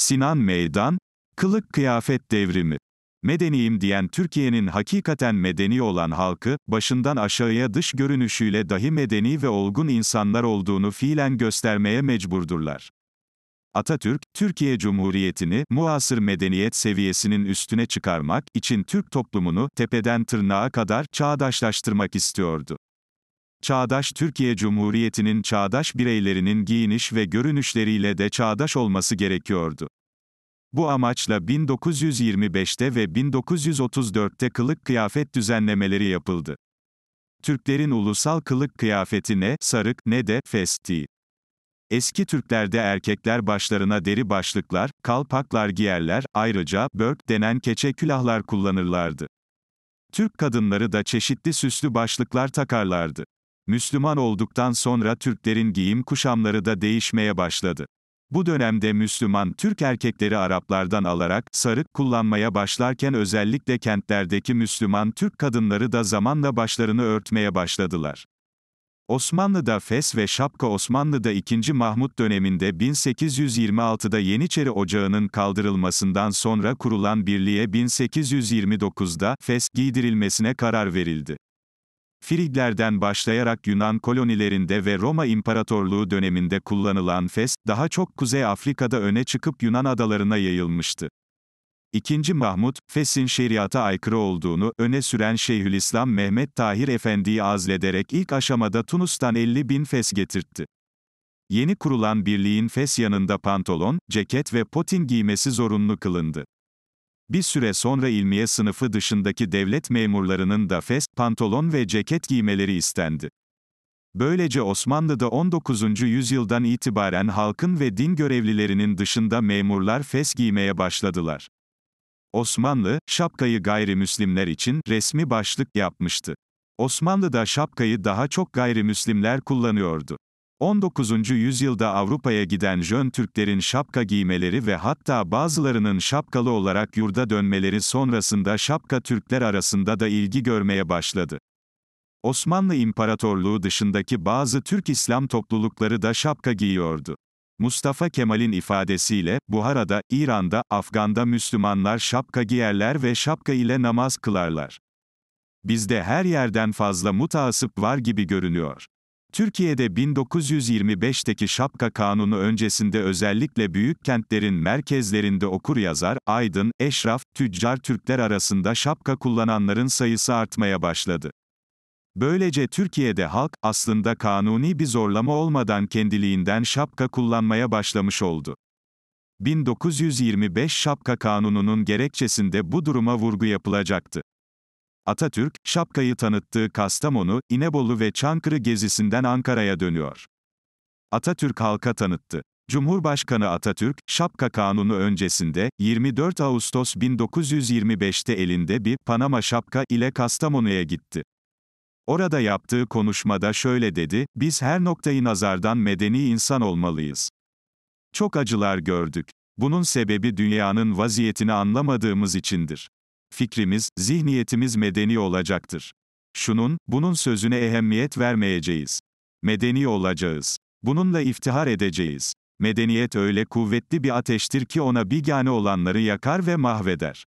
Sinan Meydan, Kılık Kıyafet Devrimi. Medeniyim diyen Türkiye'nin hakikaten medeni olan halkı, başından aşağıya dış görünüşüyle dahi medeni ve olgun insanlar olduğunu fiilen göstermeye mecburdurlar. Atatürk, Türkiye Cumhuriyeti'ni muasır medeniyet seviyesinin üstüne çıkarmak için Türk toplumunu tepeden tırnağa kadar çağdaşlaştırmak istiyordu. Çağdaş Türkiye Cumhuriyeti'nin çağdaş bireylerinin giyiniş ve görünüşleriyle de çağdaş olması gerekiyordu. Bu amaçla 1925'te ve 1934'te kılık kıyafet düzenlemeleri yapıldı. Türklerin ulusal kılık kıyafeti ne sarık ne de festi. Eski Türklerde erkekler başlarına deri başlıklar, kalpaklar giyerler, ayrıca börk denen keçe külahlar kullanırlardı. Türk kadınları da çeşitli süslü başlıklar takarlardı. Müslüman olduktan sonra Türklerin giyim kuşamları da değişmeye başladı. Bu dönemde Müslüman Türk erkekleri Araplardan alarak sarık kullanmaya başlarken özellikle kentlerdeki Müslüman Türk kadınları da zamanla başlarını örtmeye başladılar. Osmanlı'da fes ve şapka Osmanlı'da 2. Mahmut döneminde 1826'da Yeniçeri Ocağı'nın kaldırılmasından sonra kurulan birliğe 1829'da fes giydirilmesine karar verildi. Friglerden başlayarak Yunan kolonilerinde ve Roma İmparatorluğu döneminde kullanılan fes, daha çok Kuzey Afrika'da öne çıkıp Yunan adalarına yayılmıştı. İkinci Mahmut, Fes'in şeriata aykırı olduğunu öne süren Şeyhülislam Mehmet Tahir Efendi'yi azlederek ilk aşamada Tunus'tan 50 bin Fes getirtti. Yeni kurulan birliğin Fes yanında pantolon, ceket ve potin giymesi zorunlu kılındı. Bir süre sonra ilmiye sınıfı dışındaki devlet memurlarının da fes, pantolon ve ceket giymeleri istendi. Böylece Osmanlı'da 19. yüzyıldan itibaren halkın ve din görevlilerinin dışında memurlar fes giymeye başladılar. Osmanlı, şapkayı gayrimüslimler için resmi başlık yapmıştı. Osmanlı'da şapkayı daha çok gayrimüslimler kullanıyordu. 19. yüzyılda Avrupa'ya giden Jön Türklerin şapka giymeleri ve hatta bazılarının şapkalı olarak yurda dönmeleri sonrasında şapka Türkler arasında da ilgi görmeye başladı. Osmanlı İmparatorluğu dışındaki bazı Türk İslam toplulukları da şapka giyiyordu. Mustafa Kemal'in ifadesiyle, Buhara'da, İran'da, Afgan'da Müslümanlar şapka giyerler ve şapka ile namaz kılarlar. Bizde her yerden fazla mutaasıp var gibi görünüyor. Türkiye'de 1925'teki şapka kanunu öncesinde özellikle büyük kentlerin merkezlerinde okur yazar, aydın, eşraf, tüccar Türkler arasında şapka kullananların sayısı artmaya başladı. Böylece Türkiye'de halk, aslında kanuni bir zorlama olmadan kendiliğinden şapka kullanmaya başlamış oldu. 1925 Şapka Kanunu'nun gerekçesinde bu duruma vurgu yapılacaktı. Atatürk, şapkayı tanıttığı Kastamonu, İnebolu ve Çankırı gezisinden Ankara'ya dönüyor. Atatürk halka tanıttı. Cumhurbaşkanı Atatürk, Şapka Kanunu öncesinde, 24 Ağustos 1925'te elinde bir Panama şapka ile Kastamonu'ya gitti. Orada yaptığı konuşmada şöyle dedi, biz her noktayı nazardan medeni insan olmalıyız. Çok acılar gördük. Bunun sebebi dünyanın vaziyetini anlamadığımız içindir fikrimiz, zihniyetimiz medeni olacaktır. Şunun, bunun sözüne ehemmiyet vermeyeceğiz. Medeni olacağız. Bununla iftihar edeceğiz. Medeniyet öyle kuvvetli bir ateştir ki ona bigane olanları yakar ve mahveder.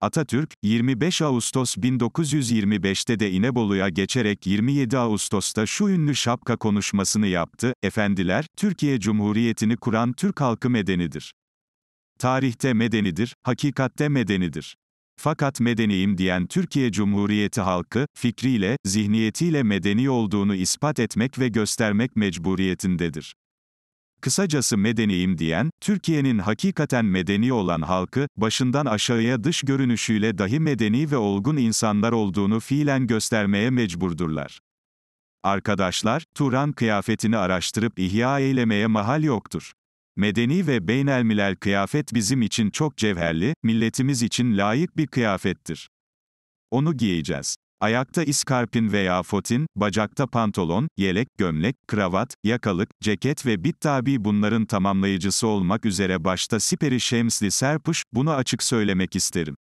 Atatürk, 25 Ağustos 1925'te de İnebolu'ya geçerek 27 Ağustos'ta şu ünlü şapka konuşmasını yaptı, Efendiler, Türkiye Cumhuriyeti'ni kuran Türk halkı medenidir. Tarihte medenidir, hakikatte medenidir. Fakat medeniyim diyen Türkiye Cumhuriyeti halkı, fikriyle, zihniyetiyle medeni olduğunu ispat etmek ve göstermek mecburiyetindedir. Kısacası medeniyim diyen, Türkiye'nin hakikaten medeni olan halkı, başından aşağıya dış görünüşüyle dahi medeni ve olgun insanlar olduğunu fiilen göstermeye mecburdurlar. Arkadaşlar, Turan kıyafetini araştırıp ihya eylemeye mahal yoktur. Medeni ve beynelmiler kıyafet bizim için çok cevherli, milletimiz için layık bir kıyafettir. Onu giyeceğiz. Ayakta iskarpin veya fotin, bacakta pantolon, yelek, gömlek, kravat, yakalık, ceket ve bit tabi bunların tamamlayıcısı olmak üzere başta siperi şemsli serpuş, bunu açık söylemek isterim.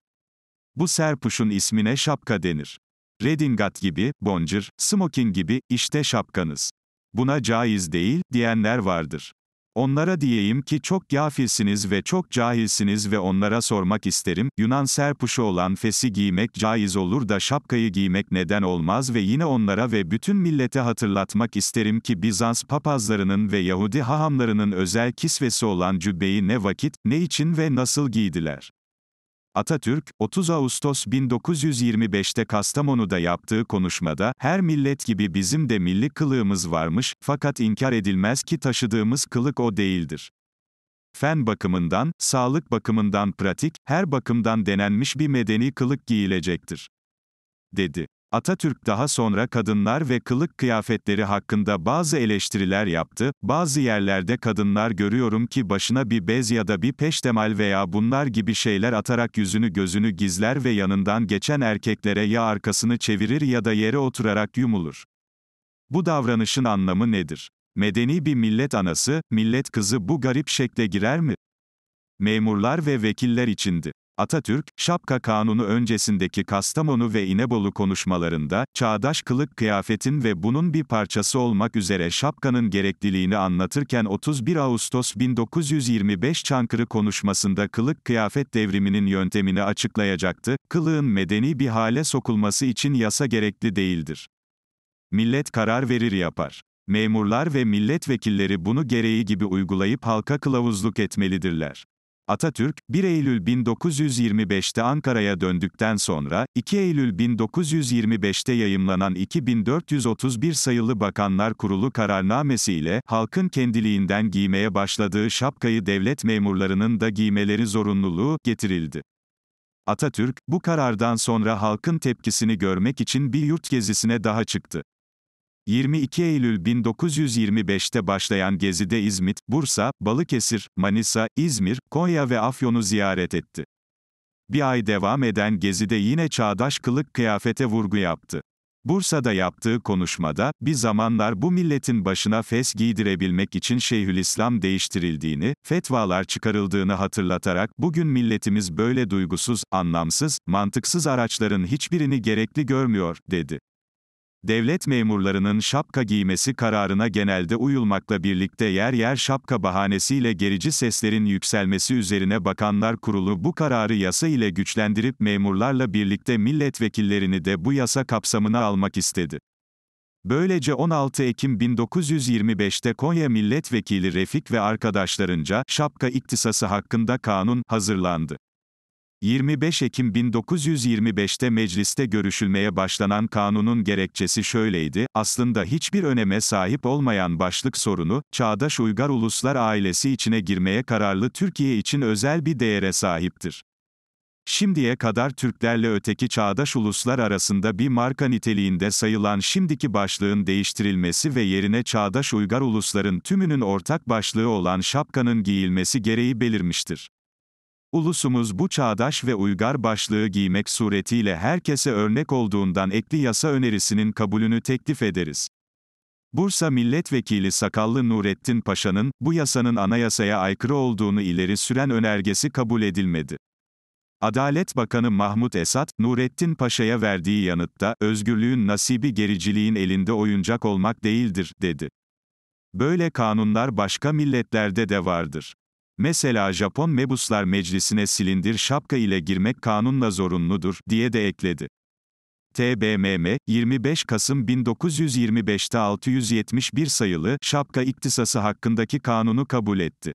Bu serpuşun ismine şapka denir. Redingat gibi, boncır, smoking gibi, işte şapkanız. Buna caiz değil, diyenler vardır. Onlara diyeyim ki çok gafilsiniz ve çok cahilsiniz ve onlara sormak isterim, Yunan serpuşu olan fesi giymek caiz olur da şapkayı giymek neden olmaz ve yine onlara ve bütün millete hatırlatmak isterim ki Bizans papazlarının ve Yahudi hahamlarının özel kisvesi olan cübbeyi ne vakit, ne için ve nasıl giydiler. Atatürk, 30 Ağustos 1925'te Kastamonu'da yaptığı konuşmada, her millet gibi bizim de milli kılığımız varmış, fakat inkar edilmez ki taşıdığımız kılık o değildir. Fen bakımından, sağlık bakımından pratik, her bakımdan denenmiş bir medeni kılık giyilecektir. dedi. Atatürk daha sonra kadınlar ve kılık kıyafetleri hakkında bazı eleştiriler yaptı. Bazı yerlerde kadınlar görüyorum ki başına bir bez ya da bir peştemal veya bunlar gibi şeyler atarak yüzünü gözünü gizler ve yanından geçen erkeklere ya arkasını çevirir ya da yere oturarak yumulur. Bu davranışın anlamı nedir? Medeni bir millet anası, millet kızı bu garip şekle girer mi? Memurlar ve vekiller içindi. Atatürk, şapka kanunu öncesindeki Kastamonu ve İnebolu konuşmalarında, çağdaş kılık kıyafetin ve bunun bir parçası olmak üzere şapkanın gerekliliğini anlatırken 31 Ağustos 1925 Çankırı konuşmasında kılık kıyafet devriminin yöntemini açıklayacaktı, kılığın medeni bir hale sokulması için yasa gerekli değildir. Millet karar verir yapar. Memurlar ve milletvekilleri bunu gereği gibi uygulayıp halka kılavuzluk etmelidirler. Atatürk, 1 Eylül 1925'te Ankara'ya döndükten sonra, 2 Eylül 1925'te yayımlanan 2431 sayılı Bakanlar Kurulu Kararnamesi ile halkın kendiliğinden giymeye başladığı şapkayı devlet memurlarının da giymeleri zorunluluğu, getirildi. Atatürk, bu karardan sonra halkın tepkisini görmek için bir yurt gezisine daha çıktı. 22 Eylül 1925'te başlayan gezide İzmit, Bursa, Balıkesir, Manisa, İzmir, Konya ve Afyon'u ziyaret etti. Bir ay devam eden gezide yine çağdaş kılık kıyafete vurgu yaptı. Bursa'da yaptığı konuşmada, bir zamanlar bu milletin başına fes giydirebilmek için Şeyhülislam değiştirildiğini, fetvalar çıkarıldığını hatırlatarak, bugün milletimiz böyle duygusuz, anlamsız, mantıksız araçların hiçbirini gerekli görmüyor, dedi. Devlet memurlarının şapka giymesi kararına genelde uyulmakla birlikte yer yer şapka bahanesiyle gerici seslerin yükselmesi üzerine Bakanlar Kurulu bu kararı yasa ile güçlendirip memurlarla birlikte milletvekillerini de bu yasa kapsamına almak istedi. Böylece 16 Ekim 1925'te Konya Milletvekili Refik ve arkadaşlarınca şapka iktisası hakkında kanun hazırlandı. 25 Ekim 1925'te mecliste görüşülmeye başlanan kanunun gerekçesi şöyleydi, aslında hiçbir öneme sahip olmayan başlık sorunu, çağdaş uygar uluslar ailesi içine girmeye kararlı Türkiye için özel bir değere sahiptir. Şimdiye kadar Türklerle öteki çağdaş uluslar arasında bir marka niteliğinde sayılan şimdiki başlığın değiştirilmesi ve yerine çağdaş uygar ulusların tümünün ortak başlığı olan şapkanın giyilmesi gereği belirmiştir. Ulusumuz bu çağdaş ve uygar başlığı giymek suretiyle herkese örnek olduğundan ekli yasa önerisinin kabulünü teklif ederiz. Bursa Milletvekili Sakallı Nurettin Paşa'nın, bu yasanın anayasaya aykırı olduğunu ileri süren önergesi kabul edilmedi. Adalet Bakanı Mahmut Esat, Nurettin Paşa'ya verdiği yanıtta, özgürlüğün nasibi gericiliğin elinde oyuncak olmak değildir, dedi. Böyle kanunlar başka milletlerde de vardır. Mesela Japon mebuslar meclisine silindir şapka ile girmek kanunla zorunludur, diye de ekledi. TBMM, 25 Kasım 1925'te 671 sayılı, şapka iktisası hakkındaki kanunu kabul etti.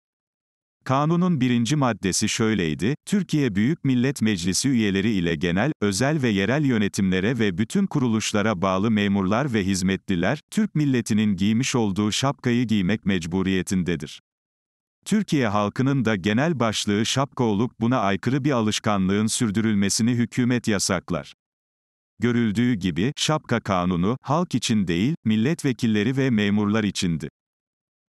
Kanunun birinci maddesi şöyleydi, Türkiye Büyük Millet Meclisi üyeleri ile genel, özel ve yerel yönetimlere ve bütün kuruluşlara bağlı memurlar ve hizmetliler, Türk milletinin giymiş olduğu şapkayı giymek mecburiyetindedir. Türkiye halkının da genel başlığı şapkoğluk buna aykırı bir alışkanlığın sürdürülmesini hükümet yasaklar. Görüldüğü gibi, şapka kanunu, halk için değil, milletvekilleri ve memurlar içindi.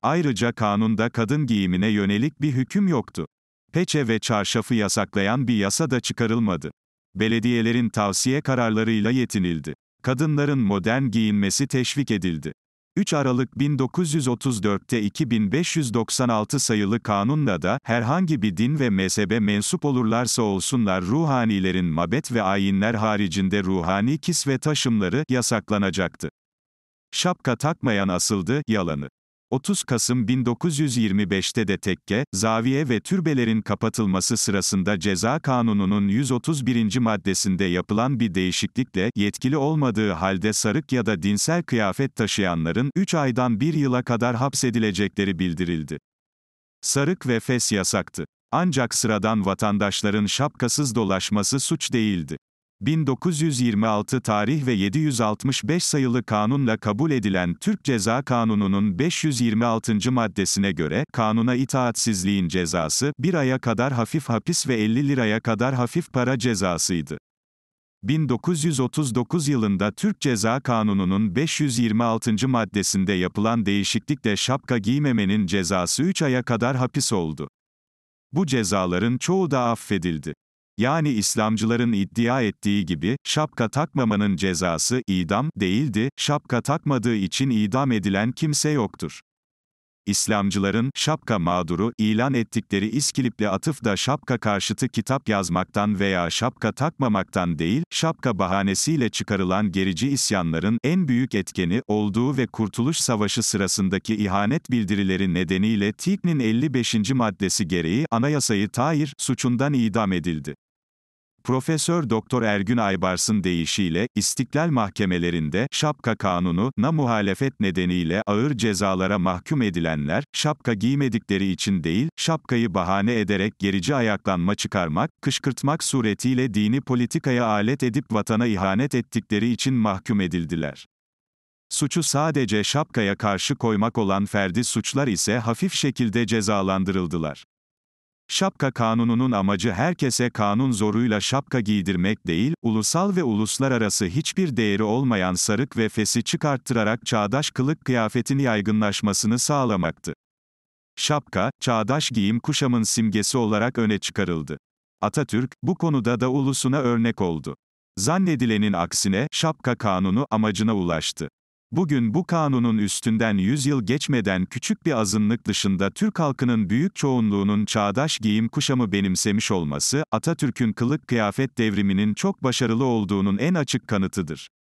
Ayrıca kanunda kadın giyimine yönelik bir hüküm yoktu. Peçe ve çarşafı yasaklayan bir yasa da çıkarılmadı. Belediyelerin tavsiye kararlarıyla yetinildi. Kadınların modern giyinmesi teşvik edildi. 3 Aralık 1934'te 2596 sayılı kanunla da, herhangi bir din ve mezhebe mensup olurlarsa olsunlar ruhanilerin mabet ve ayinler haricinde ruhani kis ve taşımları, yasaklanacaktı. Şapka takmayan asıldı, yalanı. 30 Kasım 1925'te de tekke, zaviye ve türbelerin kapatılması sırasında ceza kanununun 131. maddesinde yapılan bir değişiklikle, yetkili olmadığı halde sarık ya da dinsel kıyafet taşıyanların 3 aydan 1 yıla kadar hapsedilecekleri bildirildi. Sarık ve fes yasaktı. Ancak sıradan vatandaşların şapkasız dolaşması suç değildi. 1926 tarih ve 765 sayılı kanunla kabul edilen Türk Ceza Kanunu'nun 526. maddesine göre, kanuna itaatsizliğin cezası, 1 aya kadar hafif hapis ve 50 liraya kadar hafif para cezasıydı. 1939 yılında Türk Ceza Kanunu'nun 526. maddesinde yapılan değişiklikle şapka giymemenin cezası 3 aya kadar hapis oldu. Bu cezaların çoğu da affedildi. Yani İslamcıların iddia ettiği gibi, şapka takmamanın cezası idam değildi, şapka takmadığı için idam edilen kimse yoktur. İslamcıların şapka mağduru ilan ettikleri atıf da şapka karşıtı kitap yazmaktan veya şapka takmamaktan değil, şapka bahanesiyle çıkarılan gerici isyanların en büyük etkeni olduğu ve Kurtuluş Savaşı sırasındaki ihanet bildirileri nedeniyle TİK'nin 55. maddesi gereği anayasayı Tahir suçundan idam edildi. Profesör Doktor Ergün Aybars'ın deyişiyle, istiklal mahkemelerinde, şapka kanunu, na muhalefet nedeniyle ağır cezalara mahkum edilenler, şapka giymedikleri için değil, şapkayı bahane ederek gerici ayaklanma çıkarmak, kışkırtmak suretiyle dini politikaya alet edip vatana ihanet ettikleri için mahkum edildiler. Suçu sadece şapkaya karşı koymak olan ferdi suçlar ise hafif şekilde cezalandırıldılar. Şapka kanununun amacı herkese kanun zoruyla şapka giydirmek değil, ulusal ve uluslararası hiçbir değeri olmayan sarık ve fesi çıkarttırarak çağdaş kılık kıyafetin yaygınlaşmasını sağlamaktı. Şapka, çağdaş giyim kuşamın simgesi olarak öne çıkarıldı. Atatürk, bu konuda da ulusuna örnek oldu. Zannedilenin aksine, şapka kanunu, amacına ulaştı. Bugün bu kanunun üstünden 100 yıl geçmeden küçük bir azınlık dışında Türk halkının büyük çoğunluğunun çağdaş giyim kuşamı benimsemiş olması, Atatürk'ün kılık kıyafet devriminin çok başarılı olduğunun en açık kanıtıdır.